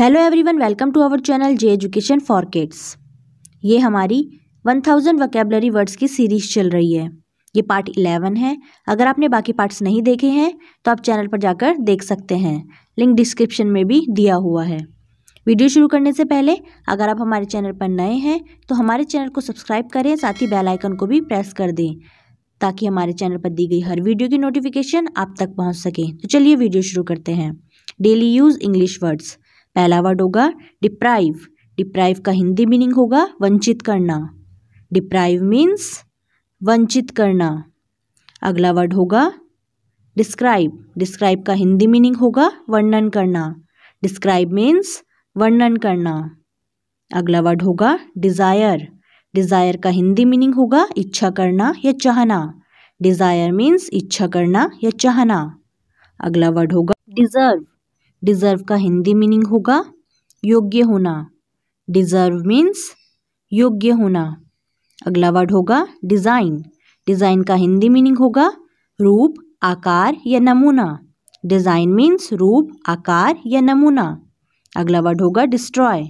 hello everyone welcome to our channel J education for kids ये हमारी 1000 thousand vocabulary words की series चल रही है ये पार्ट इलेवन है अगर आपने बाकी पार्ट्स नहीं देखे हैं तो आप चैनल पर जाकर देख सकते हैं लिंक डिस्क्रिप्शन में भी दिया हुआ है वीडियो शुरू करने से पहले अगर आप हमारे चैनल पर नए हैं तो हमारे चैनल को सब्सक्राइब करें साथ ही बेल आइकन को भी प्रेस कर दें ताकि हमारे चैनल पर दी गई हर वीडियो की नोटिफिकेशन आप तक पहुंच सके तो चलिए वीडियो शुरू करते हैं डेली यूज़ इंग्लिश वर्ड्स पहला वर्ड होगा डिप्राइव डिप्राइव का हिंदी मीनिंग होगा वंचित करना डिप्राइव मीन्स वंचित करना अगला वर्ड होगा डिस्क्राइब डिस्क्राइब का हिंदी मीनिंग होगा वर्णन करना डिस्क्राइब मीन्स वर्णन करना अगला वर्ड होगा डिज़ायर डिज़ायर का हिंदी मीनिंग होगा इच्छा करना या चाहना डिज़ायर मीन्स इच्छा करना या चाहना अगला वर्ड होगा डिज़र्व डिज़र्व का हिंदी मीनिंग होगा योग्य होना डिज़र्व मीन्स योग्य होना अगला वर्ड होगा डिज़ाइन डिज़ाइन का हिंदी मीनिंग होगा रूप आकार या नमूना डिज़ाइन मीन्स रूप आकार या नमूना अगला वर्ड होगा डिस्ट्रॉय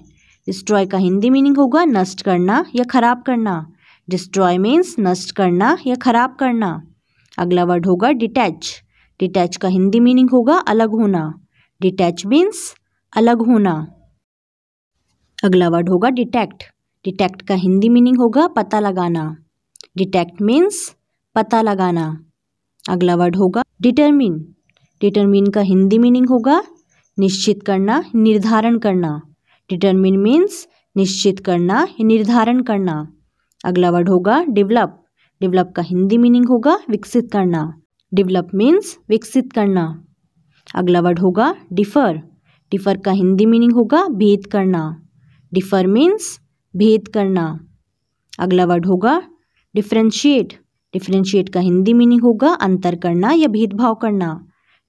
डिस्ट्रॉय का हिंदी मीनिंग होगा नष्ट करना या खराब करना डिस्ट्रॉय मीन्स नष्ट करना या खराब करना अगला वर्ड होगा डिटैच डिटैच का हिंदी मीनिंग होगा अलग होना डिटैच मीन्स अलग होना अगला वर्ड होगा डिटेक्ट डिटेक्ट का हिंदी मीनिंग होगा पता लगाना डिटेक्ट मीन्स पता लगाना अगला वर्ड होगा डिटरमिन डिटरमिन का हिंदी मीनिंग होगा निश्चित करना निर्धारण करना डिटरमिन मीन्स निश्चित करना निर्धारण करना अगला वर्ड होगा डिवलप डिवलप का हिंदी मीनिंग होगा विकसित करना डिवलप मीन्स विकसित करना अगला वर्ड होगा डिफ़र डिफ़र का हिंदी मीनिंग होगा भेद करना डिफ़र मीन्स भेद करना अगला वर्ड होगा डिफ्रेंशिएट डिफ्रेंशिएट का हिंदी मीनिंग होगा अंतर करना या भेदभाव करना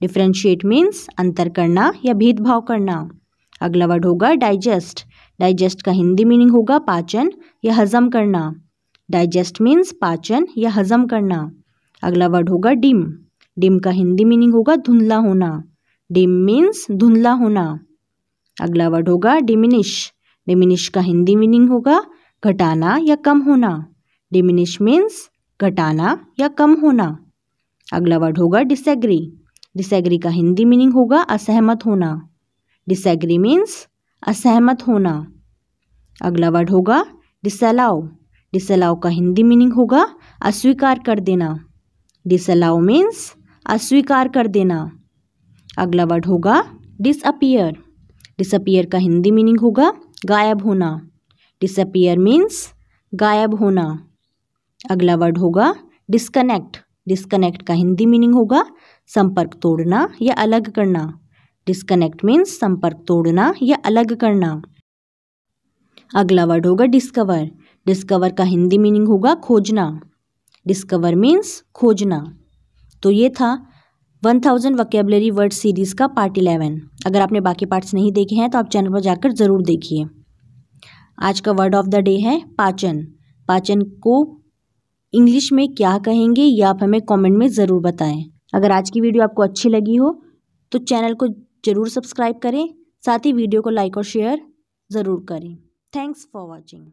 डिफ्रेंशिएट मीन्स अंतर करना या भेदभाव करना अगला वर्ड होगा डाइजेस्ट डाइजेस्ट का हिंदी मीनिंग होगा पाचन या हज़म करना डाइजेस्ट मीन्स पाचन या हज़म करना अगला वर्ड होगा डिम डिम का हिंदी मीनिंग होगा धुंधला होना डिम मीन्स धुंधला होना अगला वर्ड होगा डिमिनिश डिमिनिश का हिंदी मीनिंग होगा घटाना या कम होना डिमिनिश मीन्स घटाना या कम होना अगला वर्ड होगा डिसएग्री डिसएग्री का हिंदी मीनिंग होगा असहमत होना डिसएग्री मीन्स असहमत होना अगला वर्ड होगा डिसलाओ डिसलाओ का हिंदी मीनिंग होगा अस्वीकार कर देना डिसलाओ मीन्स अस्वीकार कर देना अगला वर्ड होगा डिसअपियर डिसअपियर का हिंदी मीनिंग होगा गायब होना डिसअपियर मीन्स गायब होना अगला वर्ड होगा डिस्कनेक्ट डिस्कनेक्ट का हिंदी मीनिंग होगा संपर्क तोड़ना या अलग करना डिस्कनेक्ट मीन्स संपर्क तोड़ना या अलग करना अगला वर्ड होगा डिस्कवर डिस्कवर का हिंदी मीनिंग होगा खोजना डिस्कवर मीन्स खोजना तो ये था one thousand vocabulary word series का पार्ट इलेवन अगर आपने बाकी पार्ट्स नहीं देखे हैं तो आप चैनल पर जाकर ज़रूर देखिए आज का वर्ड ऑफ द डे है पाचन पाचन को इंग्लिश में क्या कहेंगे ये आप हमें कमेंट में ज़रूर बताएं अगर आज की वीडियो आपको अच्छी लगी हो तो चैनल को ज़रूर सब्सक्राइब करें साथ ही वीडियो को लाइक और शेयर ज़रूर करें थैंक्स फॉर वॉचिंग